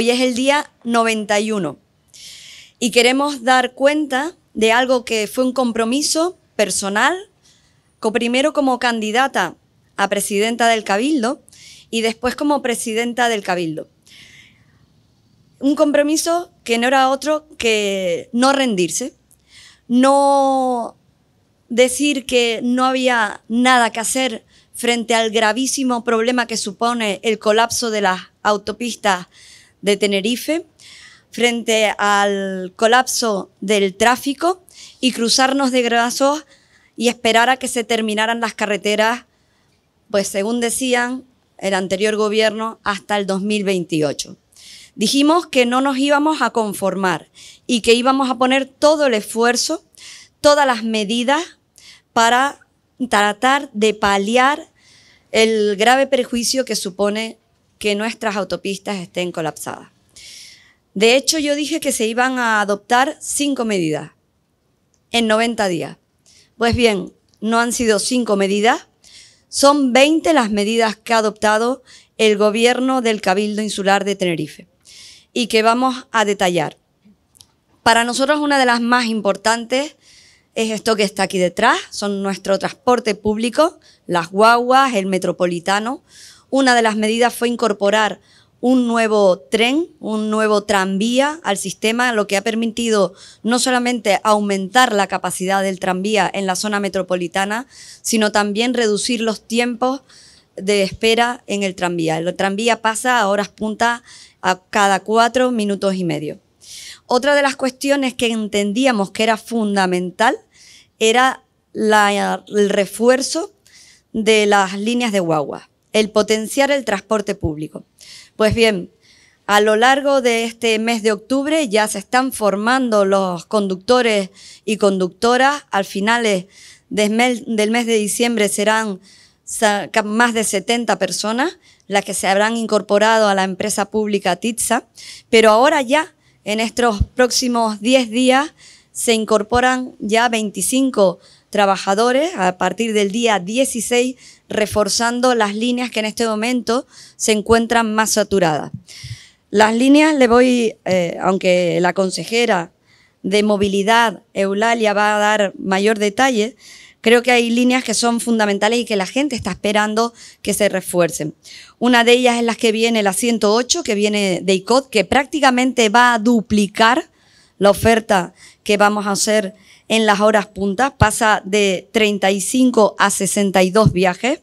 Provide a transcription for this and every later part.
Hoy es el día 91 y queremos dar cuenta de algo que fue un compromiso personal, primero como candidata a presidenta del Cabildo y después como presidenta del Cabildo. Un compromiso que no era otro que no rendirse, no decir que no había nada que hacer frente al gravísimo problema que supone el colapso de las autopistas de Tenerife frente al colapso del tráfico y cruzarnos de brazos y esperar a que se terminaran las carreteras, pues según decían el anterior gobierno, hasta el 2028. Dijimos que no nos íbamos a conformar y que íbamos a poner todo el esfuerzo, todas las medidas para tratar de paliar el grave perjuicio que supone que nuestras autopistas estén colapsadas. De hecho, yo dije que se iban a adoptar cinco medidas en 90 días. Pues bien, no han sido cinco medidas, son 20 las medidas que ha adoptado el gobierno del Cabildo Insular de Tenerife y que vamos a detallar. Para nosotros una de las más importantes es esto que está aquí detrás, son nuestro transporte público, las guaguas, el metropolitano, una de las medidas fue incorporar un nuevo tren, un nuevo tranvía al sistema, lo que ha permitido no solamente aumentar la capacidad del tranvía en la zona metropolitana, sino también reducir los tiempos de espera en el tranvía. El tranvía pasa a horas punta a cada cuatro minutos y medio. Otra de las cuestiones que entendíamos que era fundamental era el refuerzo de las líneas de guagua el potenciar el transporte público. Pues bien, a lo largo de este mes de octubre ya se están formando los conductores y conductoras. Al final del mes de diciembre serán más de 70 personas las que se habrán incorporado a la empresa pública TITSA, pero ahora ya, en estos próximos 10 días, se incorporan ya 25 trabajadores. A partir del día 16 reforzando las líneas que en este momento se encuentran más saturadas. Las líneas le voy, eh, aunque la consejera de movilidad, Eulalia, va a dar mayor detalle, creo que hay líneas que son fundamentales y que la gente está esperando que se refuercen. Una de ellas es la que viene la 108, que viene de ICOD, que prácticamente va a duplicar la oferta que vamos a hacer en las horas puntas, pasa de 35 a 62 viajes.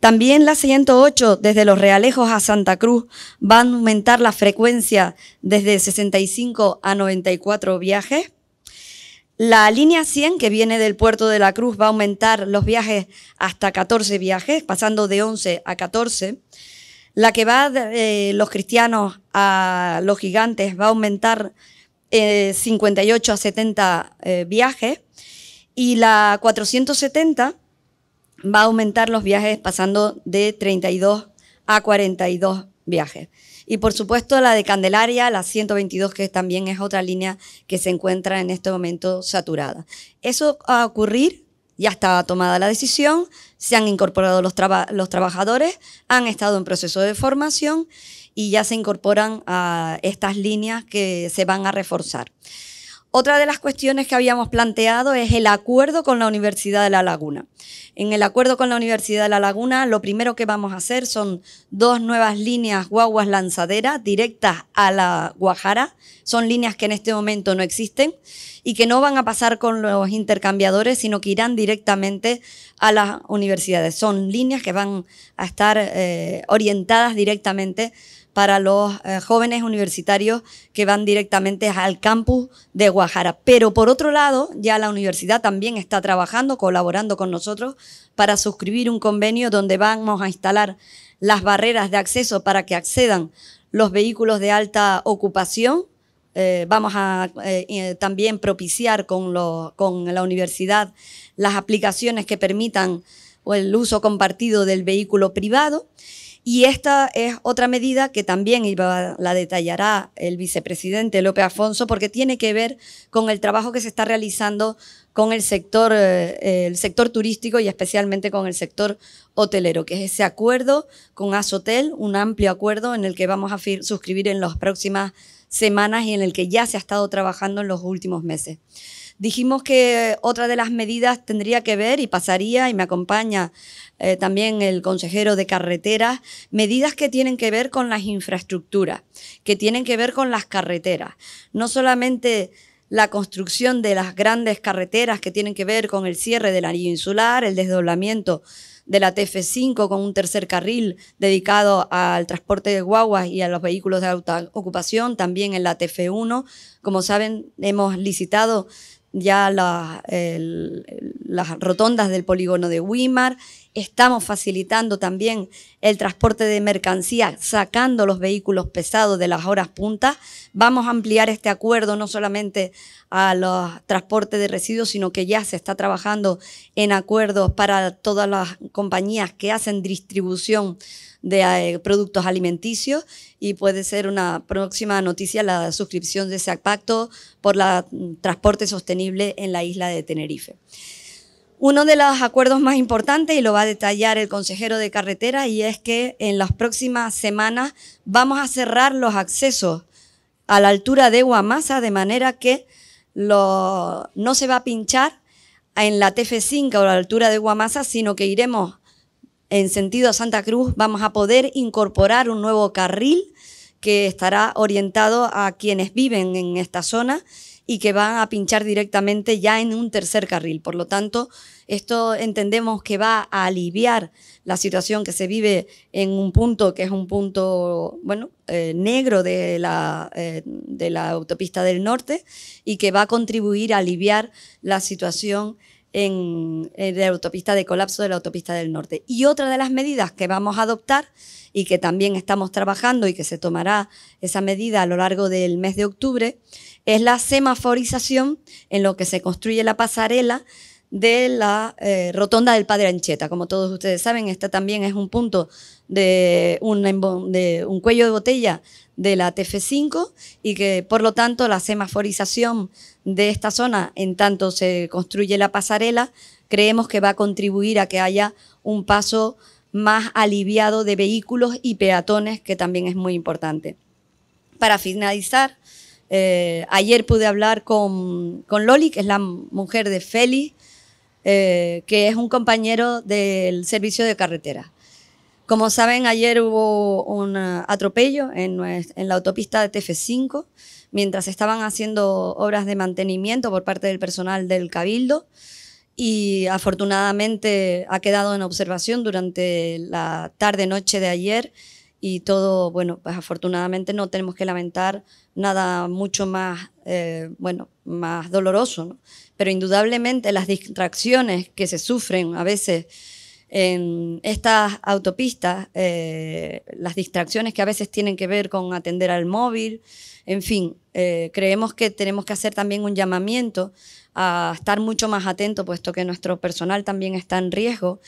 También la 108 desde Los Realejos a Santa Cruz va a aumentar la frecuencia desde 65 a 94 viajes. La línea 100 que viene del puerto de la Cruz va a aumentar los viajes hasta 14 viajes, pasando de 11 a 14. La que va de eh, los cristianos a los gigantes va a aumentar 58 eh, a 70 eh, viajes y la 470 va a aumentar los viajes pasando de 32 a 42 viajes. Y por supuesto la de Candelaria, la 122, que también es otra línea que se encuentra en este momento saturada. Eso va a ocurrir, ya está tomada la decisión, se han incorporado los trabajadores, han estado en proceso de formación y ya se incorporan a estas líneas que se van a reforzar. Otra de las cuestiones que habíamos planteado es el acuerdo con la Universidad de La Laguna. En el acuerdo con la Universidad de La Laguna, lo primero que vamos a hacer son dos nuevas líneas guaguas lanzaderas directas a la Guajara. Son líneas que en este momento no existen y que no van a pasar con los intercambiadores, sino que irán directamente a las universidades. Son líneas que van a estar eh, orientadas directamente para los eh, jóvenes universitarios que van directamente al campus de Guajara. Pero por otro lado, ya la universidad también está trabajando, colaborando con nosotros para suscribir un convenio donde vamos a instalar las barreras de acceso para que accedan los vehículos de alta ocupación. Eh, vamos a también propiciar con, con la universidad las aplicaciones que permitan el uso compartido del vehículo privado. Y esta es otra medida que también la detallará el vicepresidente López Afonso porque tiene que ver con el trabajo que se está realizando con el sector, eh, el sector turístico y especialmente con el sector hotelero, que es ese acuerdo con Azotel, un amplio acuerdo en el que vamos a suscribir en las próximas semanas y en el que ya se ha estado trabajando en los últimos meses. Dijimos que otra de las medidas tendría que ver y pasaría, y me acompaña eh, también el consejero de carreteras, medidas que tienen que ver con las infraestructuras, que tienen que ver con las carreteras. No solamente la construcción de las grandes carreteras que tienen que ver con el cierre del anillo insular, el desdoblamiento de la TF5 con un tercer carril dedicado al transporte de guaguas y a los vehículos de alta ocupación, también en la TF1. Como saben, hemos licitado ya las rotondas del polígono de Wimar, Estamos facilitando también el transporte de mercancías, sacando los vehículos pesados de las horas puntas. Vamos a ampliar este acuerdo no solamente a los transportes de residuos, sino que ya se está trabajando en acuerdos para todas las compañías que hacen distribución de eh, productos alimenticios y puede ser una próxima noticia la suscripción de ese pacto por la mm, transporte sostenible en la isla de Tenerife. Uno de los acuerdos más importantes, y lo va a detallar el consejero de carretera, y es que en las próximas semanas vamos a cerrar los accesos a la altura de Guamasa, de manera que no se va a pinchar en la TF5 o la altura de Guamasa, sino que iremos en sentido a Santa Cruz, vamos a poder incorporar un nuevo carril que estará orientado a quienes viven en esta zona y que va a pinchar directamente ya en un tercer carril. Por lo tanto, esto entendemos que va a aliviar la situación que se vive en un punto que es un punto bueno eh, negro de la, eh, de la autopista del norte y que va a contribuir a aliviar la situación en, la autopista de colapso de la autopista del norte. Y otra de las medidas que vamos a adoptar y que también estamos trabajando y que se tomará esa medida a lo largo del mes de octubre es la semaforización en lo que se construye la pasarela de la eh, rotonda del Padre Ancheta. Como todos ustedes saben, este también es un punto de un, de un cuello de botella de la TF5 y que por lo tanto la semaforización de esta zona, en tanto se construye la pasarela, creemos que va a contribuir a que haya un paso más aliviado de vehículos y peatones, que también es muy importante. Para finalizar, eh, ayer pude hablar con, con, Loli, que es la mujer de Feli, eh, que es un compañero del servicio de carretera. Como saben, ayer hubo un uh, atropello en, en la autopista de TF5 mientras estaban haciendo obras de mantenimiento por parte del personal del Cabildo y afortunadamente ha quedado en observación durante la tarde-noche de ayer y todo, bueno, pues afortunadamente no tenemos que lamentar nada mucho más, eh, bueno, más doloroso, ¿no? Pero indudablemente las distracciones que se sufren a veces en estas autopistas, eh, las distracciones que a veces tienen que ver con atender al móvil, en fin, eh, creemos que tenemos que hacer también un llamamiento a estar mucho más atento, puesto que nuestro personal también está en riesgo.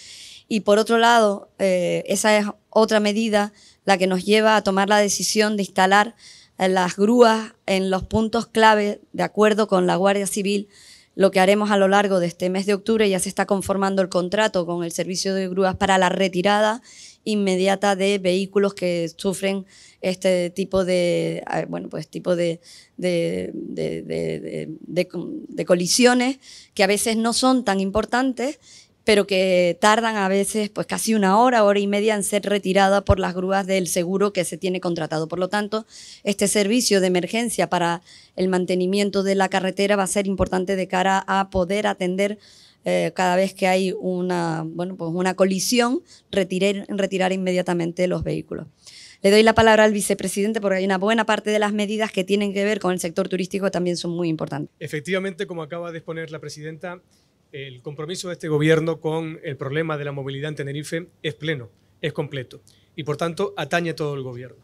Y por otro lado, esa es otra medida la que nos lleva a tomar la decisión de instalar las grúas en los puntos clave, de acuerdo con la Guardia Civil, lo que haremos a lo largo de este mes de octubre, ya se está conformando el contrato con el servicio de grúas para la retirada inmediata de vehículos que sufren este tipo de ah, bueno pues tipo de, de, de, colisiones que a veces no son tan importantes pero que tardan a veces pues casi una hora, hora y media en ser retirada por las grúas del seguro que se tiene contratado. Por lo tanto, este servicio de emergencia para el mantenimiento de la carretera va a ser importante de cara a poder atender eh, cada vez que hay una, bueno, pues una colisión, retirar, retirar inmediatamente los vehículos. Le doy la palabra al vicepresidente porque hay una buena parte de las medidas que tienen que ver con el sector turístico también son muy importantes. Efectivamente, como acaba de exponer la presidenta, el compromiso de este gobierno con el problema de la movilidad en Tenerife es pleno, es completo y por tanto atañe a todo el gobierno.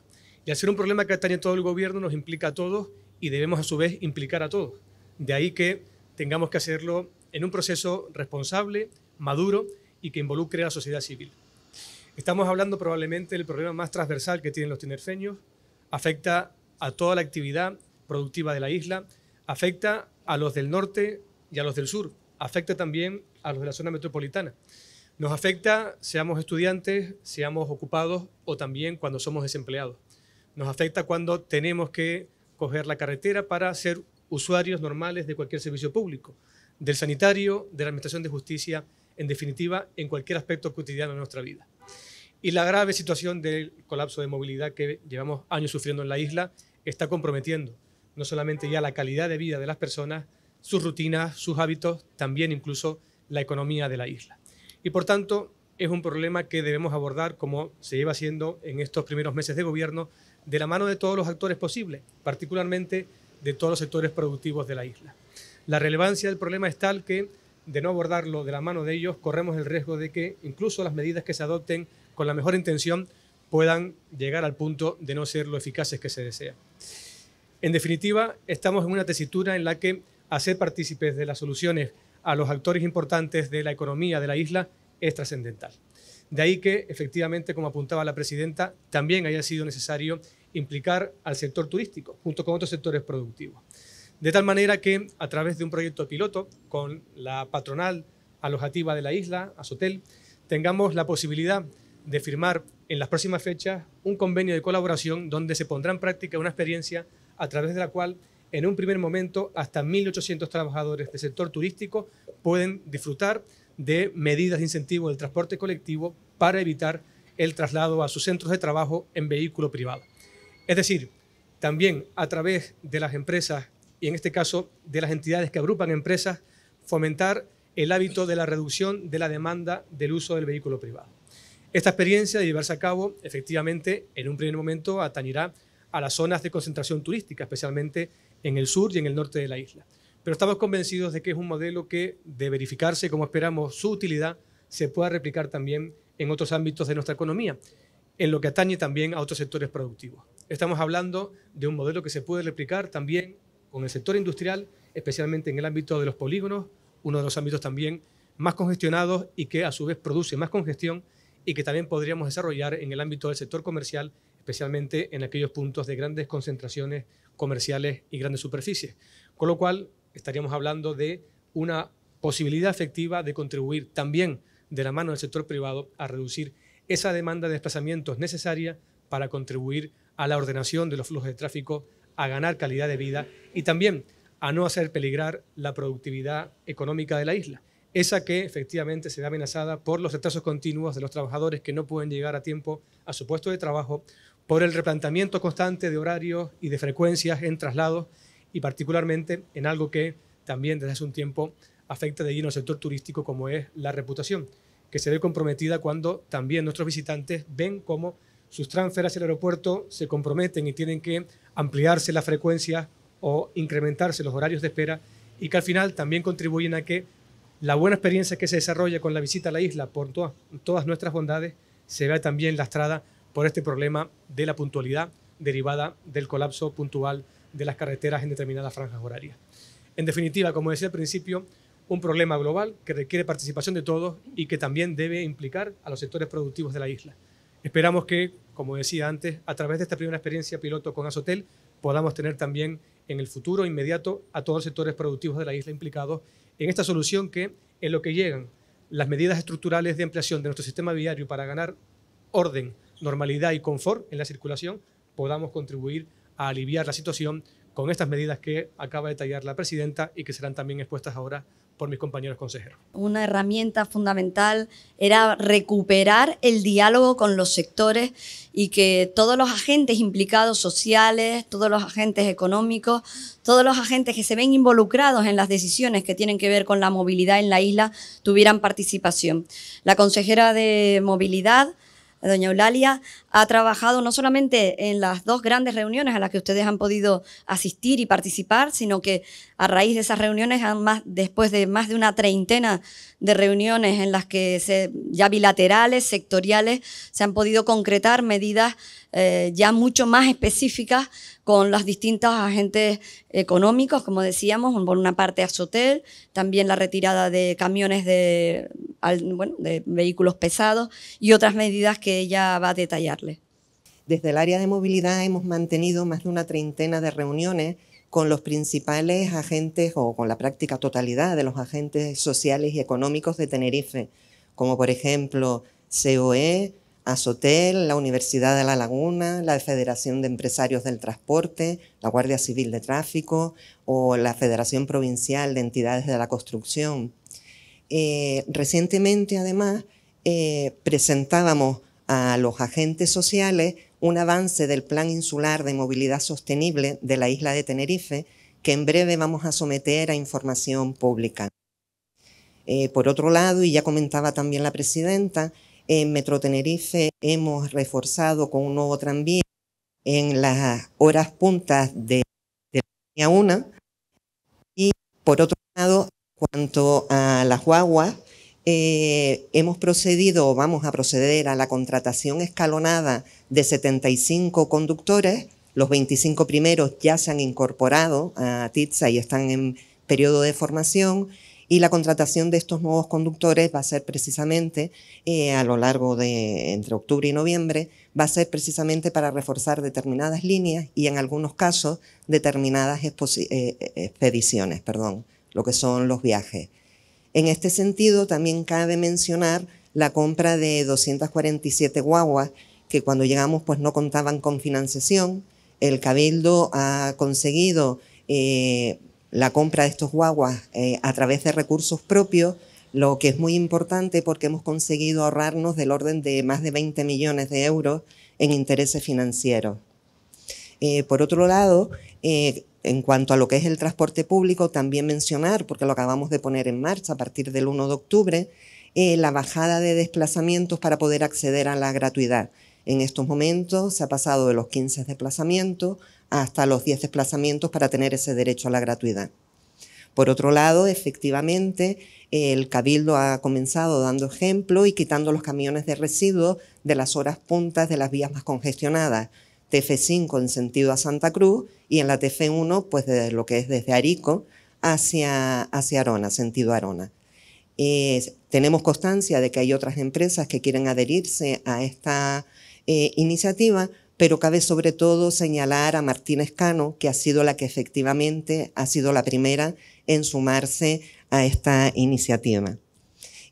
Y al ser un problema que atañe a todo el gobierno nos implica a todos y debemos a su vez implicar a todos. De ahí que tengamos que hacerlo en un proceso responsable, maduro y que involucre a la sociedad civil. Estamos hablando probablemente del problema más transversal que tienen los tinerfeños, afecta a toda la actividad productiva de la isla, afecta a los del norte y a los del sur afecta también a los de la zona metropolitana. Nos afecta, seamos estudiantes, seamos ocupados o también cuando somos desempleados. Nos afecta cuando tenemos que coger la carretera para ser usuarios normales de cualquier servicio público, del sanitario, de la Administración de Justicia, en definitiva, en cualquier aspecto cotidiano de nuestra vida. Y la grave situación del colapso de movilidad que llevamos años sufriendo en la isla está comprometiendo no solamente ya la calidad de vida de las personas, sus rutinas, sus hábitos, también incluso la economía de la isla. Y por tanto, es un problema que debemos abordar como se lleva haciendo en estos primeros meses de gobierno, de la mano de todos los actores posibles, particularmente de todos los sectores productivos de la isla. La relevancia del problema es tal que, de no abordarlo de la mano de ellos, corremos el riesgo de que incluso las medidas que se adopten con la mejor intención puedan llegar al punto de no ser lo eficaces que se desea. En definitiva, estamos en una tesitura en la que hacer partícipes de las soluciones a los actores importantes de la economía de la isla es trascendental. De ahí que, efectivamente, como apuntaba la presidenta, también haya sido necesario implicar al sector turístico, junto con otros sectores productivos. De tal manera que, a través de un proyecto piloto con la patronal alojativa de la isla, Azotel, tengamos la posibilidad de firmar en las próximas fechas un convenio de colaboración donde se pondrá en práctica una experiencia a través de la cual en un primer momento hasta 1.800 trabajadores del sector turístico pueden disfrutar de medidas de incentivo del transporte colectivo para evitar el traslado a sus centros de trabajo en vehículo privado. Es decir, también a través de las empresas y en este caso de las entidades que agrupan empresas, fomentar el hábito de la reducción de la demanda del uso del vehículo privado. Esta experiencia de llevarse a cabo, efectivamente, en un primer momento atañirá a las zonas de concentración turística, especialmente en el sur y en el norte de la isla. Pero estamos convencidos de que es un modelo que, de verificarse como esperamos su utilidad, se pueda replicar también en otros ámbitos de nuestra economía, en lo que atañe también a otros sectores productivos. Estamos hablando de un modelo que se puede replicar también con el sector industrial, especialmente en el ámbito de los polígonos, uno de los ámbitos también más congestionados y que a su vez produce más congestión y que también podríamos desarrollar en el ámbito del sector comercial, especialmente en aquellos puntos de grandes concentraciones comerciales y grandes superficies. Con lo cual, estaríamos hablando de una posibilidad efectiva de contribuir también de la mano del sector privado a reducir esa demanda de desplazamientos necesaria para contribuir a la ordenación de los flujos de tráfico, a ganar calidad de vida y también a no hacer peligrar la productividad económica de la isla, esa que efectivamente se ve amenazada por los retrasos continuos de los trabajadores que no pueden llegar a tiempo a su puesto de trabajo por el replanteamiento constante de horarios y de frecuencias en traslados y particularmente en algo que también desde hace un tiempo afecta de lleno al sector turístico como es la reputación, que se ve comprometida cuando también nuestros visitantes ven cómo sus transferas al aeropuerto se comprometen y tienen que ampliarse la frecuencia o incrementarse los horarios de espera y que al final también contribuyen a que la buena experiencia que se desarrolla con la visita a la isla por todas nuestras bondades se vea también lastrada por este problema de la puntualidad derivada del colapso puntual de las carreteras en determinadas franjas horarias. En definitiva, como decía al principio, un problema global que requiere participación de todos y que también debe implicar a los sectores productivos de la isla. Esperamos que, como decía antes, a través de esta primera experiencia piloto con Azotel, podamos tener también en el futuro inmediato a todos los sectores productivos de la isla implicados en esta solución que, en lo que llegan las medidas estructurales de ampliación de nuestro sistema viario para ganar orden normalidad y confort en la circulación, podamos contribuir a aliviar la situación con estas medidas que acaba de detallar la presidenta y que serán también expuestas ahora por mis compañeros consejeros. Una herramienta fundamental era recuperar el diálogo con los sectores y que todos los agentes implicados sociales, todos los agentes económicos, todos los agentes que se ven involucrados en las decisiones que tienen que ver con la movilidad en la isla tuvieran participación. La consejera de movilidad Doña Eulalia ha trabajado no solamente en las dos grandes reuniones a las que ustedes han podido asistir y participar, sino que a raíz de esas reuniones, después de más de una treintena de reuniones en las que ya bilaterales, sectoriales, se han podido concretar medidas eh, ya mucho más específicas con las distintas agentes económicos, como decíamos, por una parte Azotel, también la retirada de camiones de, bueno, de vehículos pesados y otras medidas que ella va a detallarle. Desde el área de movilidad hemos mantenido más de una treintena de reuniones con los principales agentes o con la práctica totalidad de los agentes sociales y económicos de Tenerife, como por ejemplo COE, ASOTEL, la Universidad de La Laguna, la Federación de Empresarios del Transporte, la Guardia Civil de Tráfico o la Federación Provincial de Entidades de la Construcción. Eh, recientemente, además, eh, presentábamos a los agentes sociales un avance del Plan Insular de Movilidad Sostenible de la isla de Tenerife, que en breve vamos a someter a información pública. Eh, por otro lado, y ya comentaba también la presidenta, en Metro Tenerife hemos reforzado con un nuevo tranvía en las horas puntas de, la línea 1. Y por otro lado, cuanto a las guaguas, eh, hemos procedido vamos a proceder a la contratación escalonada de 75 conductores. Los 25 primeros ya se han incorporado a TITSA y están en periodo de formación. Y la contratación de estos nuevos conductores va a ser precisamente eh, a lo largo de entre octubre y noviembre, va a ser precisamente para reforzar determinadas líneas y en algunos casos determinadas eh, eh, expediciones, perdón, lo que son los viajes. En este sentido, también cabe mencionar la compra de 247 guaguas que cuando llegamos pues no contaban con financiación. El Cabildo ha conseguido la compra de estos guaguas eh, a través de recursos propios, lo que es muy importante porque hemos conseguido ahorrarnos del orden de más de 20 millones de euros en intereses financieros. Eh, por otro lado, eh, en cuanto a lo que es el transporte público, también mencionar, porque lo acabamos de poner en marcha a partir del 1 de octubre, la bajada de desplazamientos para poder acceder a la gratuidad. En estos momentos se ha pasado de los 15 desplazamientos hasta los 10 desplazamientos para tener ese derecho a la gratuidad. Por otro lado, efectivamente, el Cabildo ha comenzado dando ejemplo y quitando los camiones de residuos de las horas puntas de las vías más congestionadas, TF5 en sentido a Santa Cruz y en la TF1, pues de lo que es desde Arico hacia, hacia Arona, sentido Arona. tenemos constancia de que hay otras empresas que quieren adherirse a esta eh, iniciativa, pero cabe sobre todo señalar a Martínez Cano, que ha sido la que efectivamente ha sido la primera en sumarse a esta iniciativa.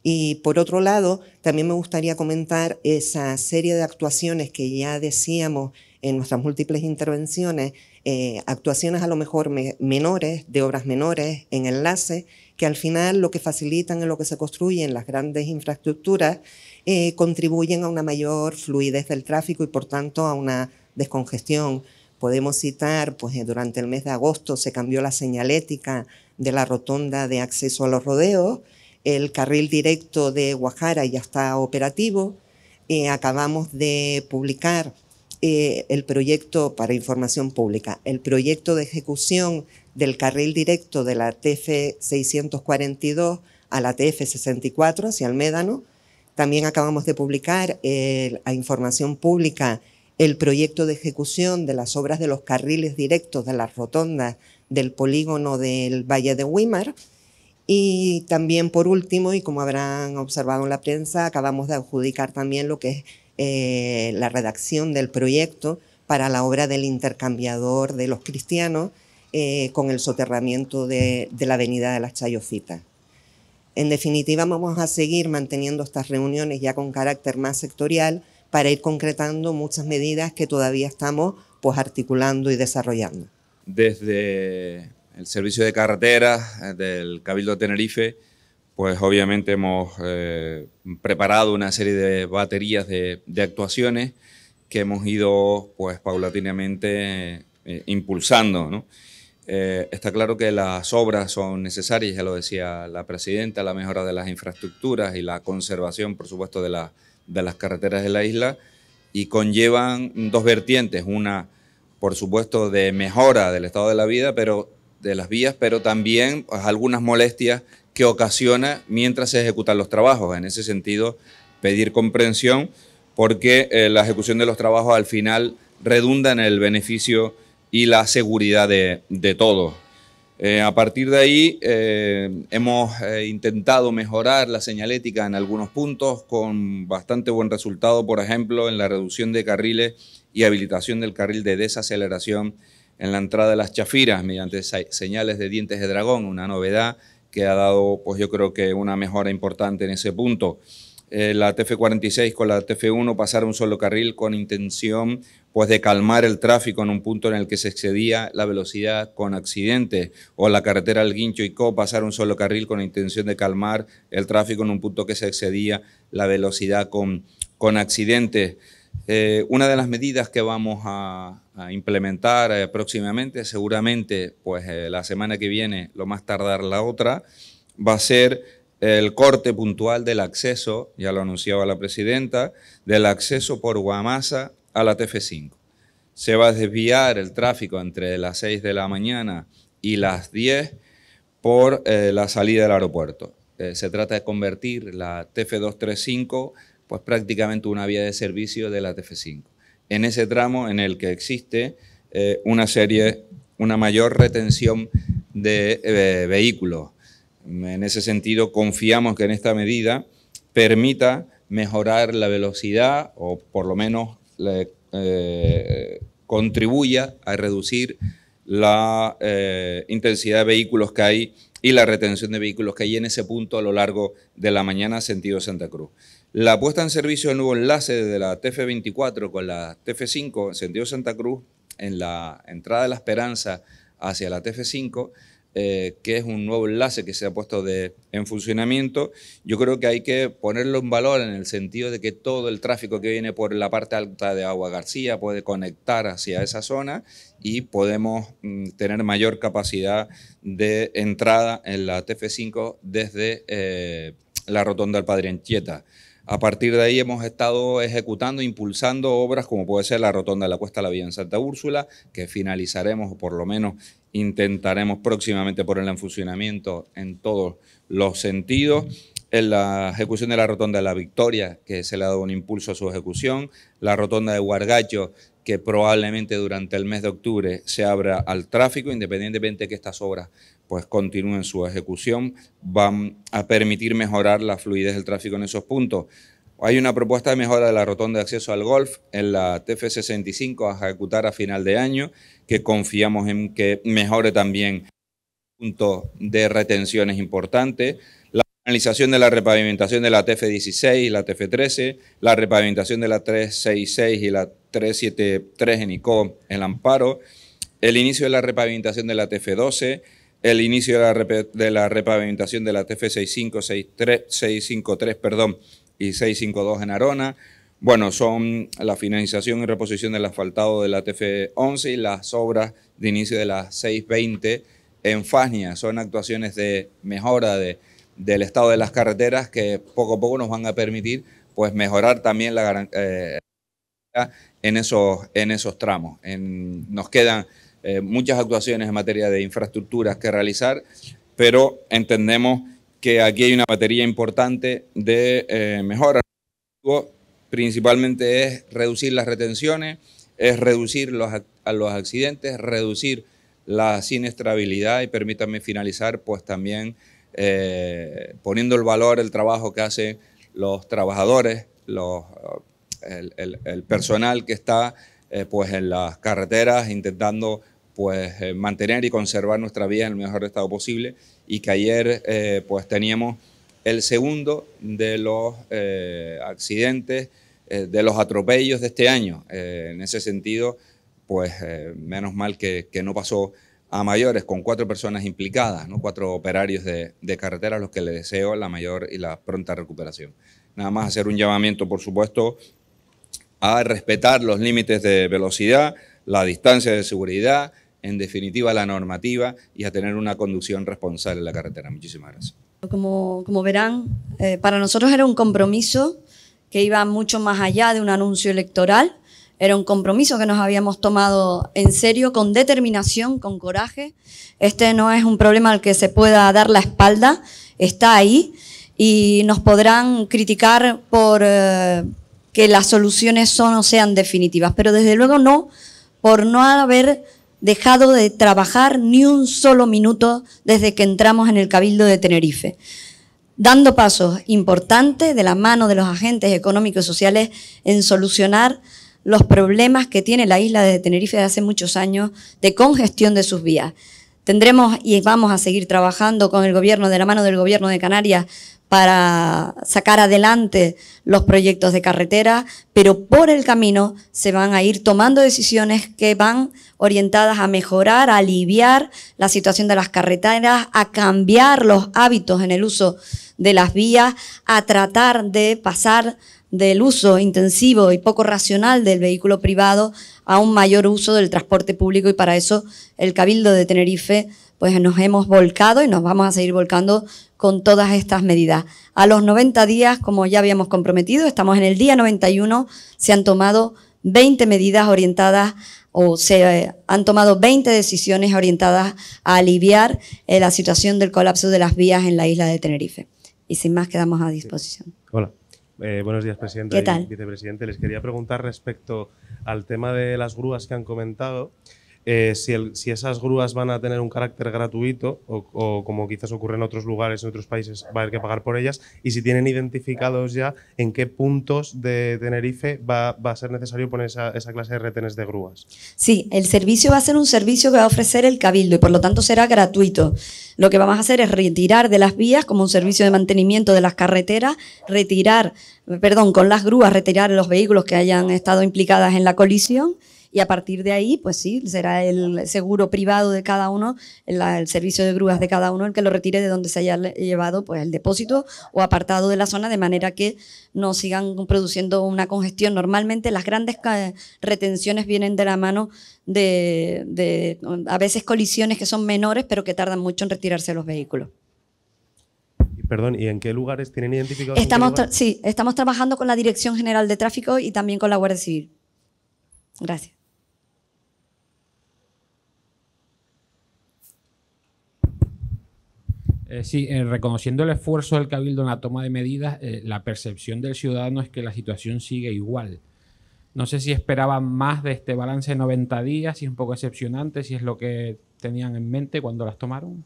Y por otro lado, también me gustaría comentar esa serie de actuaciones que ya decíamos en nuestras múltiples intervenciones, eh, actuaciones a lo mejor menores, de obras menores en enlace, que al final lo que facilitan en lo que se construyen las grandes infraestructuras eh, contribuyen a una mayor fluidez del tráfico y por tanto a una descongestión. Podemos citar, pues eh, durante el mes de agosto se cambió la señalética de la rotonda de acceso a los rodeos, el carril directo de Guajara ya está operativo, eh, acabamos de publicar eh, el proyecto para información pública, el proyecto de ejecución del carril directo de la TF 642 a la TF 64 hacia el Médano. También acabamos de publicar eh, a información pública el proyecto de ejecución de las obras de los carriles directos de las rotondas del polígono del Valle de Wimar. Y también, por último, y como habrán observado en la prensa, acabamos de adjudicar también lo que es eh, la redacción del proyecto para la obra del intercambiador de los cristianos eh, con el soterramiento de, la avenida de las Chayofitas. En definitiva, vamos a seguir manteniendo estas reuniones ya con carácter más sectorial para ir concretando muchas medidas que todavía estamos pues, articulando y desarrollando. Desde el Servicio de Carreteras eh, del Cabildo de Tenerife pues obviamente hemos eh, preparado una serie de baterías de, actuaciones que hemos ido pues paulatinamente eh, impulsando. Eh, está claro que las obras son necesarias, ya lo decía la presidenta, la mejora de las infraestructuras y la conservación, por supuesto, de, de las carreteras de la isla y conllevan dos vertientes, una, por supuesto, de mejora del estado de la vida, pero de las vías, pero también pues, algunas molestias que ocasiona mientras se ejecutan los trabajos. En ese sentido, pedir comprensión porque eh, la ejecución de los trabajos al final redunda en el beneficio y la seguridad de, todos. Eh, a partir de ahí eh, hemos intentado mejorar la señalética en algunos puntos con bastante buen resultado, por ejemplo, en la reducción de carriles y habilitación del carril de desaceleración en la entrada de las chafiras mediante señales de dientes de dragón, una novedad que ha dado, pues yo creo que una mejora importante en ese punto. Eh, la TF46 con la TF1 pasar un solo carril con intención pues de calmar el tráfico en un punto en el que se excedía la velocidad con accidente, o la carretera del Guincho y Co pasar un solo carril con intención de calmar el tráfico en un punto que se excedía la velocidad con, con accidentes. Eh, una de las medidas que vamos a, implementar eh, próximamente, seguramente pues eh, la semana que viene, lo más tardar la otra, va a ser el corte puntual del acceso, ya lo anunciaba la presidenta, del acceso por Guamasa a la TF5. Se va a desviar el tráfico entre las 6 de la mañana y las 10 por la salida del aeropuerto. se trata de convertir la TF235 pues prácticamente una vía de servicio de la TF5. En ese tramo en el que existe eh, una serie, una mayor retención de eh, vehículos. En ese sentido, confiamos que en esta medida permita mejorar la velocidad o por lo menos eh, contribuya a reducir la intensidad de vehículos que hay y la retención de vehículos que hay en ese punto a lo largo de la mañana sentido Santa Cruz. La puesta en servicio del nuevo enlace de la TF24 con la TF5 sentido Santa Cruz en la entrada de la Esperanza hacia la TF5 eh, que es un nuevo enlace que se ha puesto en funcionamiento, yo creo que hay que ponerlo en valor en el sentido de que todo el tráfico que viene por la parte alta de Agua García puede conectar hacia esa zona y podemos mm, tener mayor capacidad de entrada en la TF5 desde eh, la rotonda del Padre Enchieta. A partir de ahí hemos estado ejecutando, impulsando obras como puede ser la rotonda de la Cuesta de la Vía en Santa Úrsula, que finalizaremos por lo menos intentaremos próximamente ponerla en funcionamiento en todos los sentidos. En la ejecución de la Rotonda de la Victoria, que se le ha dado un impulso a su ejecución. La Rotonda de Huargacho, que probablemente durante el mes de octubre se abra al tráfico, independientemente de que estas obras pues continúen su ejecución, van a permitir mejorar la fluidez del tráfico en esos puntos. Hay una propuesta de mejora de la rotonda de acceso al golf en la TF65 a ejecutar a final de año, que confiamos en que mejore también punto de retenciones importante. la finalización de la repavimentación de la TF16 y la TF13, la repavimentación de la 366 y la 373 en ICO, el Amparo, el inicio de la repavimentación de la TF12, el inicio de la, repavimentación de la tf seis653 perdón, y 652 en Arona. Bueno, son la finalización y reposición del asfaltado de la TF11 y las obras de inicio de la 620 en Fasnia. Son actuaciones de mejora de, del estado de las carreteras que poco a poco nos van a permitir pues mejorar también la garantía eh, en esos, en esos tramos. En, nos quedan eh, muchas actuaciones en materia de infraestructuras que realizar, pero entendemos que aquí hay una batería importante de eh, mejoras. Principalmente es reducir las retenciones, es reducir los, los accidentes, reducir la siniestrabilidad y permítanme finalizar pues también eh, poniendo el valor el trabajo que hacen los trabajadores, los, el, personal que está eh, pues en las carreteras intentando pues eh, mantener y conservar nuestra vida en el mejor estado posible y que ayer eh, pues teníamos el segundo de los eh, accidentes, de los atropellos de este año. en ese sentido, pues menos mal que, no pasó a mayores, con cuatro personas implicadas, cuatro operarios de, carretera a los que les deseo la mayor y la pronta recuperación. Nada más hacer un llamamiento, por supuesto, a respetar los límites de velocidad, la distancia de seguridad, en definitiva, la normativa y a tener una conducción responsable en la carretera. Muchísimas gracias. Como, como verán, eh, para nosotros era un compromiso que iba mucho más allá de un anuncio electoral. Era un compromiso que nos habíamos tomado en serio, con determinación, con coraje. Este no es un problema al que se pueda dar la espalda, está ahí y nos podrán criticar por eh, que las soluciones son o sean definitivas, pero desde luego no por no haber dejado de trabajar ni un solo minuto desde que entramos en el Cabildo de Tenerife, dando pasos importantes de la mano de los agentes económicos y sociales en solucionar los problemas que tiene la isla de Tenerife de hace muchos años de congestión de sus vías. Tendremos y vamos a seguir trabajando con el gobierno, de la mano del gobierno de Canarias, para sacar adelante los proyectos de carretera, pero por el camino se van a ir tomando decisiones que van orientadas a mejorar, a aliviar la situación de las carreteras, a cambiar los hábitos en el uso de las vías, a tratar de pasar del uso intensivo y poco racional del vehículo privado a un mayor uso del transporte público y para eso el Cabildo de Tenerife pues nos hemos volcado y nos vamos a seguir volcando con todas estas medidas. A los 90 días, como ya habíamos comprometido, estamos en el día 91, se han tomado 20 medidas orientadas o se eh, han tomado 20 decisiones orientadas a aliviar eh, la situación del colapso de las vías en la isla de Tenerife. Y sin más, quedamos a disposición. Hola. Eh, buenos días, presidente. ¿Qué tal? Vicepresidente, les quería preguntar respecto al tema de las grúas que han comentado. Eh, si, esas grúas van a tener un carácter gratuito o, como quizás ocurre en otros lugares, en otros países, va a haber que pagar por ellas y si tienen identificados ya en qué puntos de Tenerife va, a ser necesario poner esa, esa, clase de retenes de grúas. Sí, el servicio va a ser un servicio que va a ofrecer el Cabildo y por lo tanto será gratuito. Lo que vamos a hacer es retirar de las vías como un servicio de mantenimiento de las carreteras, retirar, perdón, con las grúas, retirar los vehículos que hayan estado implicadas en la colisión y a partir de ahí, pues sí, será el seguro privado de cada uno, el, servicio de grúas de cada uno el que lo retire de donde se haya llevado pues el depósito o apartado de la zona de manera que no sigan produciendo una congestión. Normalmente las grandes eh, retenciones vienen de la mano de, a veces colisiones que son menores pero que tardan mucho en retirarse los vehículos perdón, ¿y en qué lugares tienen identificados? Estamos sí, estamos trabajando con la Dirección General de Tráfico y también con la Guardia Civil. Gracias. Eh, sí, eh, reconociendo el esfuerzo del Cabildo en la toma de medidas, eh, la percepción del ciudadano es que la situación sigue igual. No sé si esperaban más de este balance de 90 días, si es un poco excepcionante, si es lo que tenían en mente cuando las tomaron.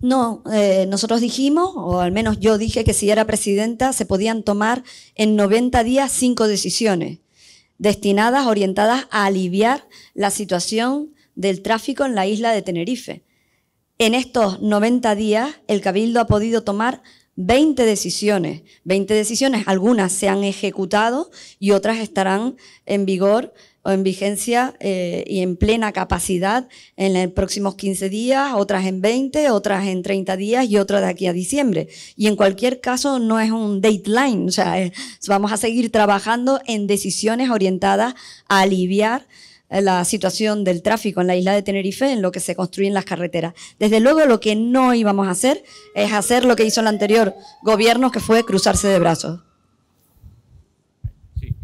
No, nosotros dijimos, o al menos yo dije, que si era presidenta se podían tomar en 90 días cinco decisiones destinadas, orientadas a aliviar la situación del tráfico en la isla de Tenerife en estos 90 días, el Cabildo ha podido tomar 20 decisiones. 20 decisiones, algunas se han ejecutado y otras estarán en vigor o en vigencia eh, y en plena capacidad en los próximos 15 días, otras en 20, otras en 30 días y otras de aquí a diciembre. Y en cualquier caso no es un dateline, o sea, vamos a seguir trabajando en decisiones orientadas a aliviar eh, la situación del tráfico en la isla de Tenerife en lo que se construyen las carreteras. Desde luego lo que no íbamos a hacer es hacer lo que hizo el anterior gobierno, que fue cruzarse de brazos.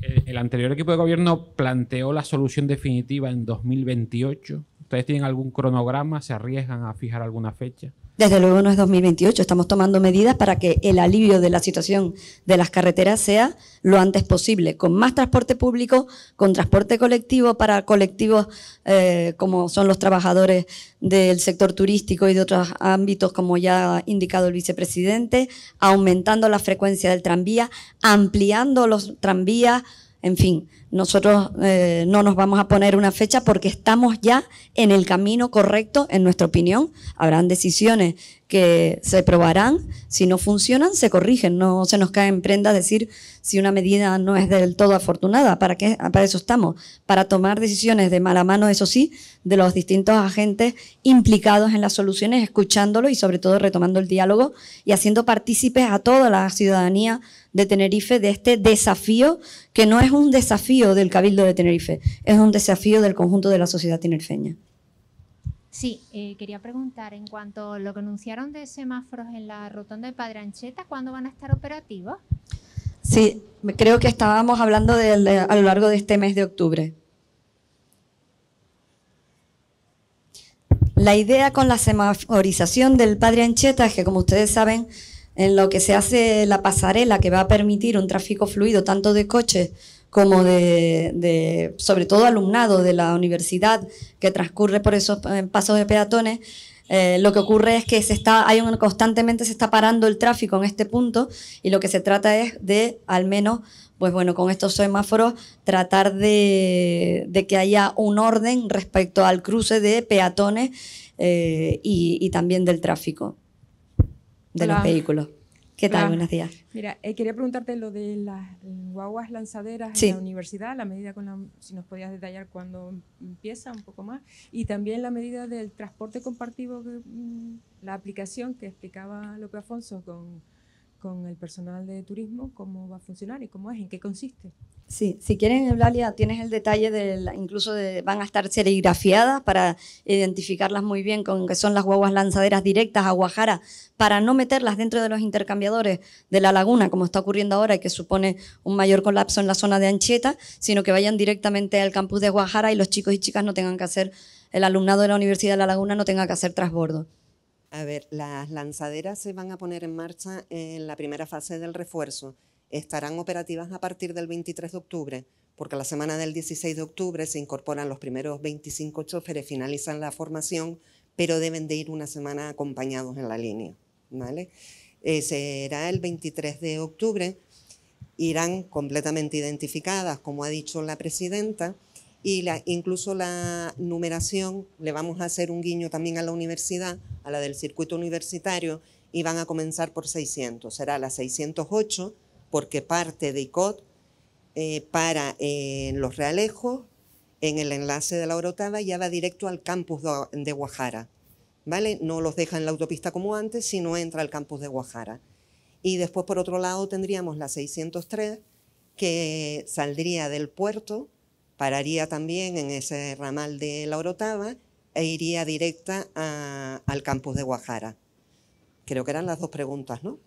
Eh, el anterior equipo de gobierno planteó la solución definitiva en 2028 ¿Ustedes tienen algún cronograma? ¿Se arriesgan a fijar alguna fecha? Desde luego no es 2028. Estamos tomando medidas para que el alivio de la situación de las carreteras sea lo antes posible, con más transporte público, con transporte colectivo para colectivos eh, como son los trabajadores del sector turístico y de otros ámbitos, como ya ha indicado el vicepresidente, aumentando la frecuencia del tranvía, ampliando los tranvías, en fin nosotros eh, no nos vamos a poner una fecha porque estamos ya en el camino correcto, en nuestra opinión. Habrán decisiones que se probarán, si no funcionan, se corrigen, no se nos cae en prenda decir si una medida no es del todo afortunada, ¿para, qué? Ah, para eso estamos, para tomar decisiones de mala mano, eso sí, de los distintos agentes implicados en las soluciones, escuchándolo y sobre todo retomando el diálogo y haciendo partícipes a toda la ciudadanía de Tenerife de este desafío, que no es un desafío, del Cabildo de Tenerife, es un desafío del conjunto de la sociedad tinerfeña. Sí, eh, quería preguntar, en cuanto a lo que anunciaron de semáforos en la rotonda de Padre Ancheta, ¿cuándo van a estar operativos? Sí, creo que estábamos hablando a lo largo de este mes de octubre. La idea con la semaforización del Padre Ancheta es que, como ustedes saben, en lo que se hace la pasarela que va a permitir un tráfico fluido tanto de coches como de, sobre todo alumnado de la universidad que transcurre por esos eh, pasos de peatones, eh, lo que ocurre es que se está, hay un, constantemente se está parando el tráfico en este punto y lo que se trata es de, al menos, pues bueno, con estos semáforos, tratar de, que haya un orden respecto al cruce de peatones eh, y, también del tráfico de los vehículos. ¿Qué tal? Ah, Buenos días. Mira, eh, quería preguntarte lo de las guaguas lanzaderas en la universidad, la medida con la, si nos podías detallar cuándo empieza un poco más, y también la medida del transporte compartido, mm, la aplicación que explicaba López Afonso con con el personal de turismo cómo va a funcionar y cómo es, en qué consiste. Sí, si quieren, Eulalia, tienes el detalle de, incluso de, van a estar serigrafiadas para identificarlas muy bien con que son las guaguas lanzaderas directas a Guajara, para no meterlas dentro de los intercambiadores de la laguna, como está ocurriendo ahora y que supone un mayor colapso en la zona de Ancheta, sino que vayan directamente al campus de Guajara y los chicos y chicas no tengan que hacer, el alumnado de la Universidad de La Laguna no tenga que hacer trasbordo. A ver, las lanzaderas se van a poner en marcha en la primera fase del refuerzo. Estarán operativas a partir del 23 de octubre, porque la semana del 16 de octubre se incorporan los primeros 25 choferes, finalizan la formación, pero deben de ir una semana acompañados en la línea. ¿vale? Eh, será el 23 de octubre, irán completamente identificadas, como ha dicho la presidenta, y la, incluso la numeración, le vamos a hacer un guiño también a la universidad, a la del circuito universitario y van a comenzar por 600. Será la 608 porque parte de ICOT eh, para eh, Los Realejos en el enlace de la Orotava ya va directo al campus de Guajara. ¿Vale? No los deja en la autopista como antes, sino entra al campus de Guajara. Y después, por otro lado, tendríamos la 603, que saldría del puerto, pararía también en ese ramal de la Orotava e iría directa al campus de Guajara. Creo que eran las dos preguntas, ¿no?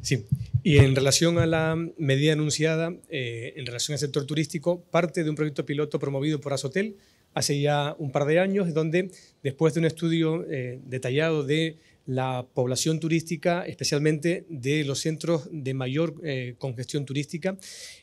Sí, y en relación a la medida anunciada, eh, en relación al sector turístico, parte de un proyecto piloto promovido por Azotel hace ya un par de años, donde después de un estudio eh, detallado de la población turística, especialmente de los centros de mayor eh, congestión turística,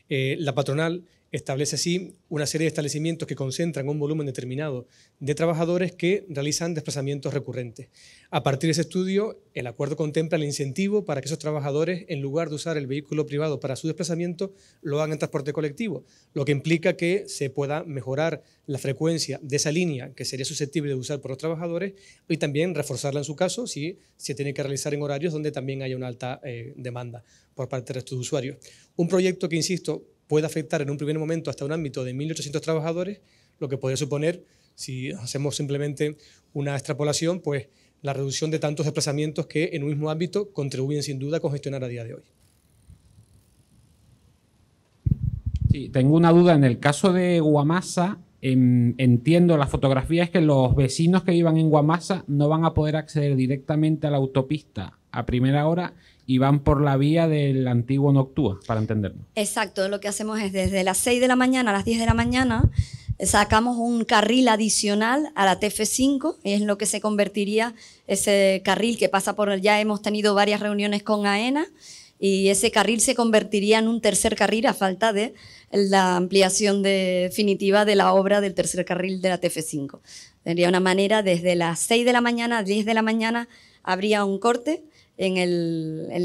eh, la patronal Establece así una serie de establecimientos que concentran un volumen determinado de trabajadores que realizan desplazamientos recurrentes. A partir de ese estudio, el acuerdo contempla el incentivo para que esos trabajadores, en lugar de usar el vehículo privado para su desplazamiento, lo hagan en transporte colectivo, lo que implica que se pueda mejorar la frecuencia de esa línea que sería susceptible de usar por los trabajadores y también reforzarla en su caso si se tiene que realizar en horarios donde también haya una alta eh, demanda por parte de estos usuarios. Un proyecto que, insisto, puede afectar en un primer momento hasta un ámbito de 1.800 trabajadores, lo que podría suponer, si hacemos simplemente una extrapolación, pues la reducción de tantos desplazamientos que en un mismo ámbito contribuyen sin duda a congestionar a día de hoy. Sí, tengo una duda. En el caso de Guamasa, em, entiendo las fotografías que los vecinos que iban en Guamasa no van a poder acceder directamente a la autopista a primera hora y van por la vía del antiguo Noctua, para entenderlo. Exacto, lo que hacemos es desde las 6 de la mañana a las 10 de la mañana eh, sacamos un carril adicional a la TF5, es lo que se convertiría ese carril que pasa por, ya hemos tenido varias reuniones con AENA y ese carril se convertiría en un tercer carril a falta de la ampliación definitiva de la obra del tercer carril de la TF5. tendría una manera desde las 6 de la mañana a 10 de la mañana habría un corte en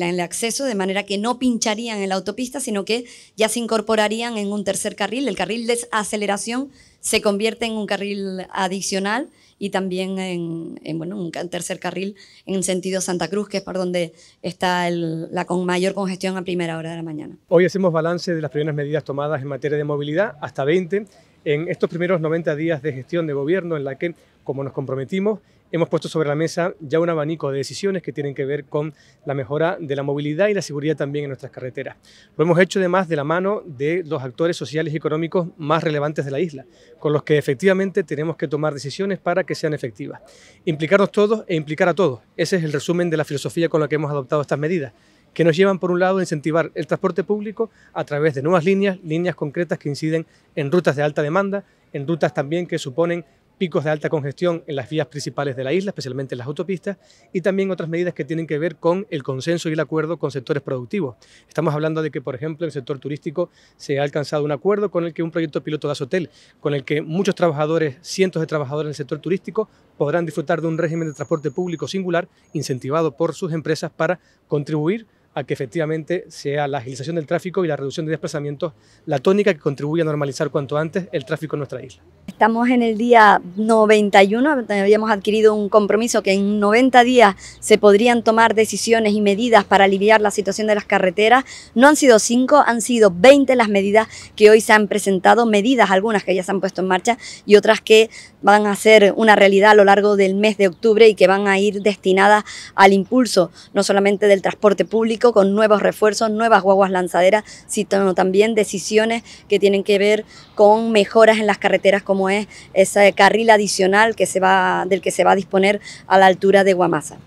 el, acceso, de manera que no pincharían en la autopista, sino que ya se incorporarían en un tercer carril. El carril de aceleración se convierte en un carril adicional y también en, bueno, un tercer carril en sentido Santa Cruz, que es por donde está la con mayor congestión a primera hora de la mañana. Hoy hacemos balance de las primeras medidas tomadas en materia de movilidad, hasta 20, en estos primeros 90 días de gestión de gobierno en la que, como nos comprometimos, hemos puesto sobre la mesa ya un abanico de decisiones que tienen que ver con la mejora de la movilidad y la seguridad también en nuestras carreteras. Lo hemos hecho además de la mano de los actores sociales y económicos más relevantes de la isla, con los que efectivamente tenemos que tomar decisiones para que sean efectivas. Implicarnos todos e implicar a todos. Ese es el resumen de la filosofía con la que hemos adoptado estas medidas que nos llevan, por un lado, a incentivar el transporte público a través de nuevas líneas, líneas concretas que inciden en rutas de alta demanda, en rutas también que suponen picos de alta congestión en las vías principales de la isla, especialmente en las autopistas, y también otras medidas que tienen que ver con el consenso y el acuerdo con sectores productivos. Estamos hablando de que, por ejemplo, en el sector turístico se ha alcanzado un acuerdo con el que un proyecto piloto de Azotel, con el que muchos trabajadores, cientos de trabajadores en el sector turístico, podrán disfrutar de un régimen de transporte público singular incentivado por sus empresas para contribuir a que efectivamente sea la agilización del tráfico y la reducción de desplazamientos la tónica que contribuye a normalizar cuanto antes el tráfico en nuestra isla. Estamos en el día 91, habíamos adquirido un compromiso que en 90 días se podrían tomar decisiones y medidas para aliviar la situación de las carreteras. No han sido 5, han sido 20 las medidas que hoy se han presentado, medidas algunas que ya se han puesto en marcha y otras que van a ser una realidad a lo largo del mes de octubre y que van a ir destinadas al impulso no solamente del transporte público, con nuevos refuerzos, nuevas guaguas lanzaderas, sino también decisiones que tienen que ver con mejoras en las carreteras como es ese carril adicional que se va, del que se va a disponer a la altura de Guamasa.